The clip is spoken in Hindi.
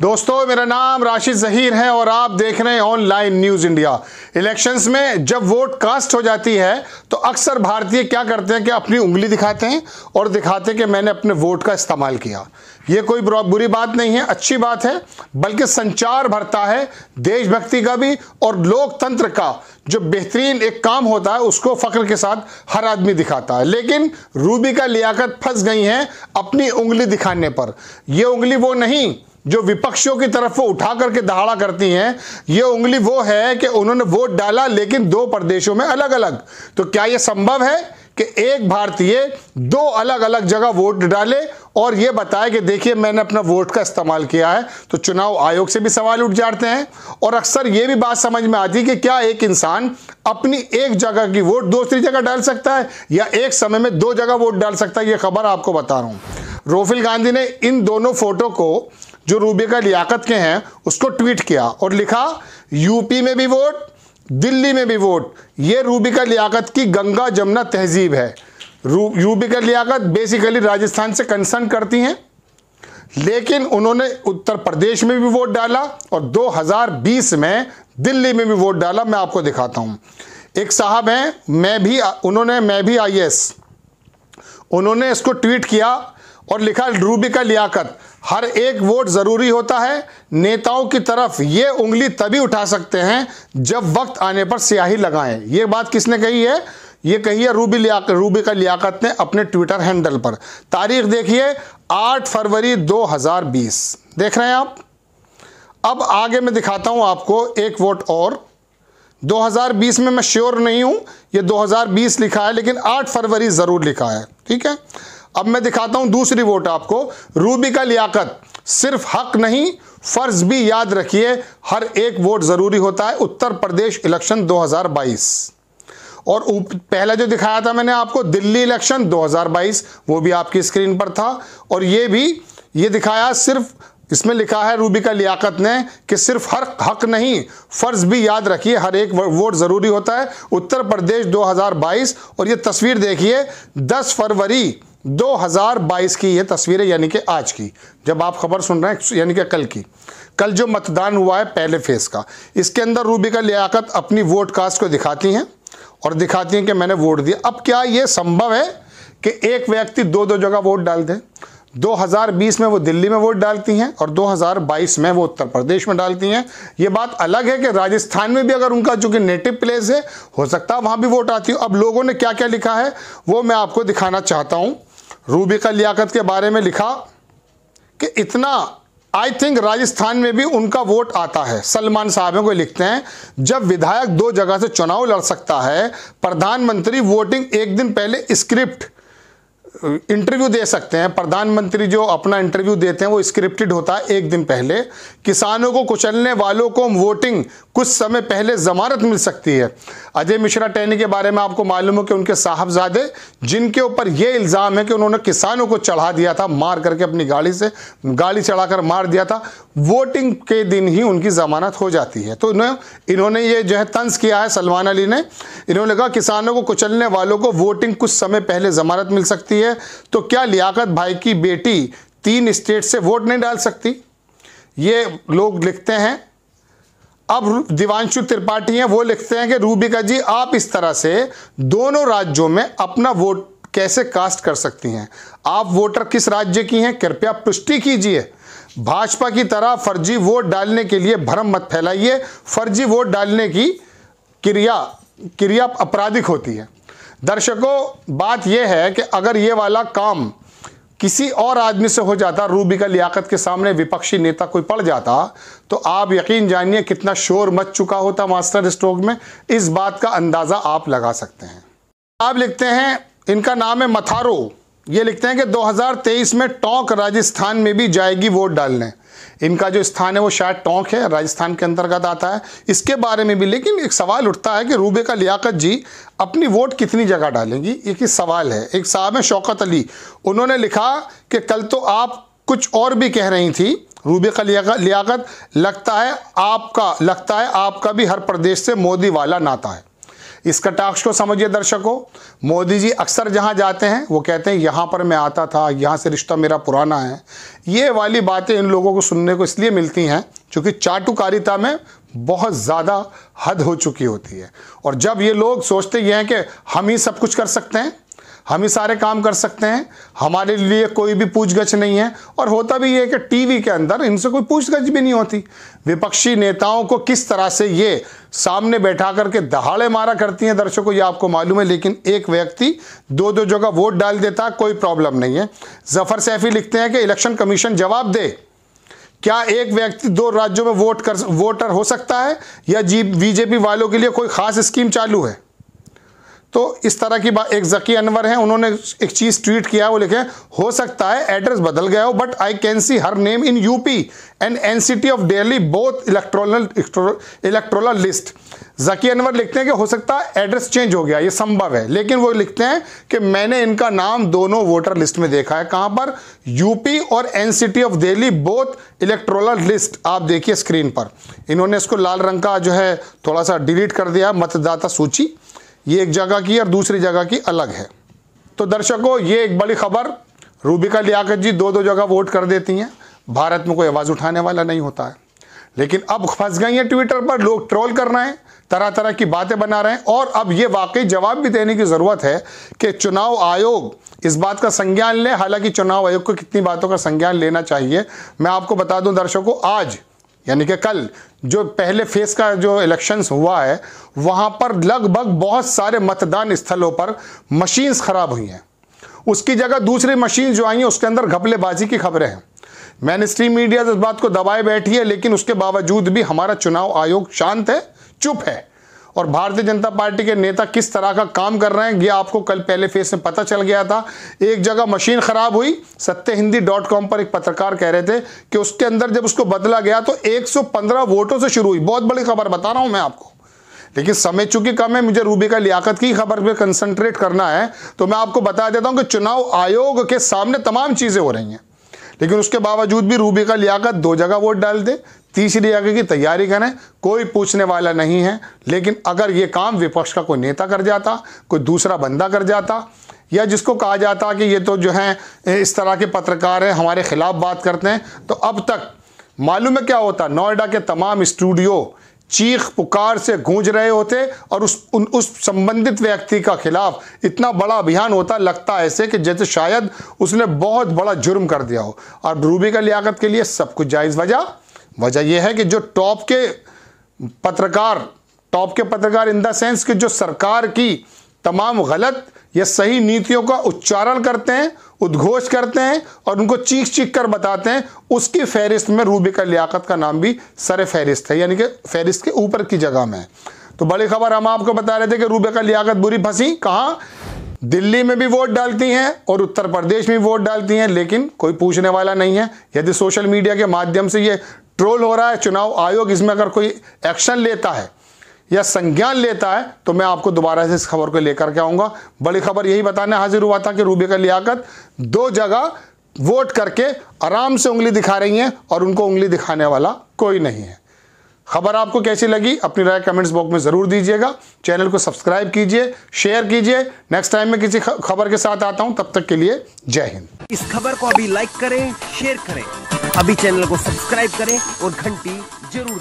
दोस्तों मेरा नाम राशिद जहीर है और आप देख रहे हैं ऑनलाइन न्यूज इंडिया इलेक्शंस में जब वोट कास्ट हो जाती है तो अक्सर भारतीय क्या करते हैं कि अपनी उंगली दिखाते हैं और दिखाते हैं कि मैंने अपने वोट का इस्तेमाल किया ये कोई बुरी बात नहीं है अच्छी बात है बल्कि संचार भरता है देशभक्ति का भी और लोकतंत्र का जो बेहतरीन एक काम होता है उसको फख्र के साथ हर आदमी दिखाता है लेकिन रूबी का लियाकत फंस गई है अपनी उंगली दिखाने पर यह उंगली वो नहीं जो विपक्षियों की तरफ वो उठा करके दहाड़ा करती हैं ये उंगली वो है कि उन्होंने वोट डाला लेकिन दो प्रदेशों में अलग अलग तो क्या ये संभव है कि एक भारतीय दो अलग अलग जगह वोट डाले और ये बताए कि देखिए मैंने अपना वोट का इस्तेमाल किया है तो चुनाव आयोग से भी सवाल उठ जाते हैं और अक्सर ये भी बात समझ में आती है कि क्या एक इंसान अपनी एक जगह की वोट दूसरी जगह डाल सकता है या एक समय में दो जगह वोट डाल सकता है ये खबर आपको बता रहा हूँ रोफिल गांधी ने इन दोनों फोटो को जो रूबिका लियाकत के हैं उसको ट्वीट किया और लिखा यूपी में भी वोट दिल्ली में भी वोट ये रूबिका लियाकत की गंगा जमुना तहजीब है यूबिका लियाकत बेसिकली राजस्थान से कंसर्न करती हैं लेकिन उन्होंने उत्तर प्रदेश में भी वोट डाला और 2020 में दिल्ली में भी वोट डाला मैं आपको दिखाता हूं एक साहब हैं मैं भी उन्होंने मैं भी आई उन्होंने इसको ट्वीट किया और लिखा रूबी का लियाकत हर एक वोट ज़रूरी होता है नेताओं की तरफ ये उंगली तभी उठा सकते हैं जब वक्त आने पर स्याही लगाएं ये बात किसने कही है ये कही है रूबी लियाकत रूबी का लियाकत ने अपने ट्विटर हैंडल पर तारीख देखिए 8 फरवरी 2020 देख रहे हैं आप अब आगे मैं दिखाता हूं आपको एक वोट और 2020 में मैं श्योर नहीं हूं ये 2020 लिखा है लेकिन 8 फरवरी ज़रूर लिखा है ठीक है अब मैं दिखाता हूं दूसरी वोट आपको रूबी का लियाकत सिर्फ हक नहीं फर्ज भी याद रखिए हर एक वोट ज़रूरी होता है उत्तर प्रदेश इलेक्शन 2022 और पहला जो दिखाया था मैंने आपको दिल्ली इलेक्शन 2022 वो भी आपकी स्क्रीन पर था और ये भी ये दिखाया सिर्फ इसमें लिखा है रूबिका लियाकत ने कि सिर्फ हर हक नहीं फ़र्ज भी याद रखिए हर एक वोट ज़रूरी होता है उत्तर प्रदेश 2022 और ये तस्वीर देखिए 10 फरवरी 2022 की ये तस्वीर है यानी कि आज की जब आप खबर सुन रहे हैं यानी कि कल की कल जो मतदान हुआ है पहले फेज का इसके अंदर रूबिका लियाकत अपनी वोट कास्ट को दिखाती हैं और दिखाती हैं कि मैंने वोट दिया अब क्या ये संभव है कि एक व्यक्ति दो दो जगह वोट डाल दें 2020 में वो दिल्ली में वोट डालती हैं और 2022 में वो उत्तर प्रदेश में डालती हैं ये बात अलग है कि राजस्थान में भी अगर उनका चूंकि नेटिव प्लेस है हो सकता है वहाँ भी वोट आती हो अब लोगों ने क्या क्या लिखा है वो मैं आपको दिखाना चाहता हूँ रूबी का लियाकत के बारे में लिखा कि इतना आई थिंक राजस्थान में भी उनका वोट आता है सलमान साहब को लिखते हैं जब विधायक दो जगह से चुनाव लड़ सकता है प्रधानमंत्री वोटिंग एक दिन पहले स्क्रिप्ट इंटरव्यू दे सकते हैं प्रधानमंत्री जो अपना इंटरव्यू देते हैं वो स्क्रिप्टेड होता है एक दिन पहले किसानों को कुचलने वालों को वोटिंग कुछ समय पहले ज़मानत मिल सकती है अजय मिश्रा टैनी के बारे में आपको मालूम हो कि उनके साहबजादे जिनके ऊपर ये इल्ज़ाम है कि उन्होंने किसानों को चढ़ा दिया था मार करके अपनी गाड़ी से गाड़ी चढ़ाकर मार दिया था वोटिंग के दिन ही उनकी ज़मानत हो जाती है तो इन्होंने ये जो है तंज किया है सलमान अली ने इन्होंने कहा किसानों को कुचलने वालों को वोटिंग कुछ समय पहले ज़मानत मिल सकती है तो क्या लियाकत भाई की बेटी तीन स्टेट से वोट नहीं डाल सकती ये लोग लिखते हैं अब दिवांशु त्रिपाठी हैं वो लिखते हैं कि रूबिका जी आप इस तरह से दोनों राज्यों में अपना वोट कैसे कास्ट कर सकती हैं आप वोटर किस राज्य की हैं कृपया पुष्टि कीजिए भाजपा की तरह फर्जी वोट डालने के लिए भ्रम मत फैलाइए फर्जी वोट डालने की क्रिया क्रिया आपराधिक होती है दर्शकों बात यह है कि अगर ये वाला काम किसी और आदमी से हो जाता रूबी का लियाकत के सामने विपक्षी नेता कोई पड़ जाता तो आप यकीन जानिए कितना शोर मच चुका होता मास्टर स्ट्रोक में इस बात का अंदाज़ा आप लगा सकते हैं आप लिखते हैं इनका नाम है मथारो ये लिखते हैं कि 2023 में टोंक राजस्थान में भी जाएगी वोट डालने इनका जो स्थान है वो शायद टोंक है राजस्थान के अंतर्गत आता है इसके बारे में भी लेकिन एक सवाल उठता है कि रूबे का लियाकत जी अपनी वोट कितनी जगह डालेंगी एक ही सवाल है एक साहब है शौकत अली उन्होंने लिखा कि कल तो आप कुछ और भी कह रही थी रूबे का लियाकत लगता है आपका लगता है आपका भी हर प्रदेश से मोदी वाला नाता है इस कटाक्ष को समझिए दर्शकों मोदी जी अक्सर जहाँ जाते हैं वो कहते हैं यहाँ पर मैं आता था यहाँ से रिश्ता मेरा पुराना है ये वाली बातें इन लोगों को सुनने को इसलिए मिलती हैं क्योंकि चाटुकारिता में बहुत ज़्यादा हद हो चुकी होती है और जब ये लोग सोचते ये हैं कि हम ही सब कुछ कर सकते हैं हम ही सारे काम कर सकते हैं हमारे लिए कोई भी पूछगछ नहीं है और होता भी ये कि टीवी के अंदर इनसे कोई पूछगछ भी नहीं होती विपक्षी नेताओं को किस तरह से ये सामने बैठा करके दहाड़े मारा करती हैं दर्शकों ये आपको मालूम है लेकिन एक व्यक्ति दो दो जगह वोट डाल देता कोई प्रॉब्लम नहीं है जफर सैफी लिखते हैं कि इलेक्शन कमीशन जवाब दे क्या एक व्यक्ति दो राज्यों में वोट कर वोटर हो सकता है या जी बीजेपी वालों के लिए कोई खास स्कीम चालू है तो इस तरह की बात एक जकी अनवर हैं उन्होंने एक चीज़ ट्वीट किया वो लिखे हो सकता है एड्रेस बदल गया हो but I can see her name in UP and NCT of Delhi both electoral electoral list Zaki Anwar लिखते हैं कि हो सकता है एड्रेस चेंज हो गया ये संभव है लेकिन वो लिखते हैं कि मैंने इनका नाम दोनों वोटर लिस्ट में देखा है कहाँ पर यूपी और NCT of Delhi both electoral list आप देखिए स्क्रीन पर इन्होंने इसको लाल रंग का जो है थोड़ा सा डिलीट कर दिया मतदाता सूची ये एक जगह की और दूसरी जगह की अलग है तो दर्शकों ये एक बड़ी खबर रूबिका लियाकत जी दो दो जगह वोट कर देती हैं भारत में कोई आवाज़ उठाने वाला नहीं होता है लेकिन अब फंस गई हैं ट्विटर पर लोग ट्रोल कर रहे हैं तरह तरह की बातें बना रहे हैं और अब ये वाकई जवाब भी देने की ज़रूरत है कि चुनाव आयोग इस बात का संज्ञान ले हालांकि चुनाव आयोग को कितनी बातों का संज्ञान लेना चाहिए मैं आपको बता दूं दर्शकों आज यानी कि कल जो पहले फेज का जो इलेक्शंस हुआ है वहां पर लगभग बहुत सारे मतदान स्थलों पर मशीन्स खराब हुई हैं उसकी जगह दूसरी मशीन जो आई हैं उसके अंदर घपलेबाजी की खबरें हैं मैन स्ट्रीम मीडिया इस बात को दबाए बैठी है लेकिन उसके बावजूद भी हमारा चुनाव आयोग शांत है चुप है और भारतीय जनता पार्टी के नेता किस तरह का काम कर रहे हैं यह आपको कल पहले फेज में पता चल गया था एक जगह मशीन ख़राब हुई सत्य हिंदी डॉट कॉम पर एक पत्रकार कह रहे थे कि उसके अंदर जब उसको बदला गया तो 115 वोटों से शुरू हुई बहुत बड़ी खबर बता रहा हूं मैं आपको लेकिन समय चूंकि कम है मुझे रूबी का लियाकत की खबर पर कंसंट्रेट करना है तो मैं आपको बता देता हूं कि चुनाव आयोग के सामने तमाम चीज़ें हो रही हैं लेकिन उसके बावजूद भी रूबी का लियाकत दो जगह वोट डाल दे तीसरी जगह की तैयारी करें कोई पूछने वाला नहीं है लेकिन अगर ये काम विपक्ष का कोई नेता कर जाता कोई दूसरा बंदा कर जाता या जिसको कहा जाता कि ये तो जो है इस तरह के पत्रकार हैं हमारे खिलाफ बात करते हैं तो अब तक मालूम है क्या होता नोएडा के तमाम स्टूडियो चीख पुकार से गूंज रहे होते और उस उन उस संबंधित व्यक्ति का खिलाफ इतना बड़ा अभियान होता लगता ऐसे कि जैसे शायद उसने बहुत बड़ा जुर्म कर दिया हो और रूबी का लियाकत के लिए सब कुछ जायज़ वजह वजह यह है कि जो टॉप के पत्रकार टॉप के पत्रकार इन द सेंस कि जो सरकार की तमाम गलत या सही नीतियों का उच्चारण करते हैं उद्घोष करते हैं और उनको चीख चीख कर बताते हैं उसकी फहरिस्त में रूबे का लियाकत का नाम भी सर फहरिस्त है यानी कि फहरिस्त के ऊपर की जगह में है तो बड़ी खबर हम आपको बता रहे थे कि रूबे का लियाकत बुरी फंसी कहाँ दिल्ली में भी वोट डालती हैं और उत्तर प्रदेश में वोट डालती हैं लेकिन कोई पूछने वाला नहीं है यदि सोशल मीडिया के माध्यम से ये ट्रोल हो रहा है चुनाव आयोग इसमें अगर कोई एक्शन लेता है या संज्ञान लेता है तो मैं आपको दोबारा से इस खबर को लेकर के आऊँगा बड़ी खबर यही बताने हाजिर हुआ था कि रूबे का लियाकत दो जगह वोट करके आराम से उंगली दिखा रही हैं और उनको उंगली दिखाने वाला कोई नहीं है खबर आपको कैसी लगी अपनी राय कमेंट्स बॉक्स में ज़रूर दीजिएगा चैनल को सब्सक्राइब कीजिए शेयर कीजिए नेक्स्ट टाइम में किसी खबर के साथ आता हूँ तब तक के लिए जय हिंद इस खबर को अभी लाइक करें शेयर करें अभी चैनल को सब्सक्राइब करें और घंटी जरूर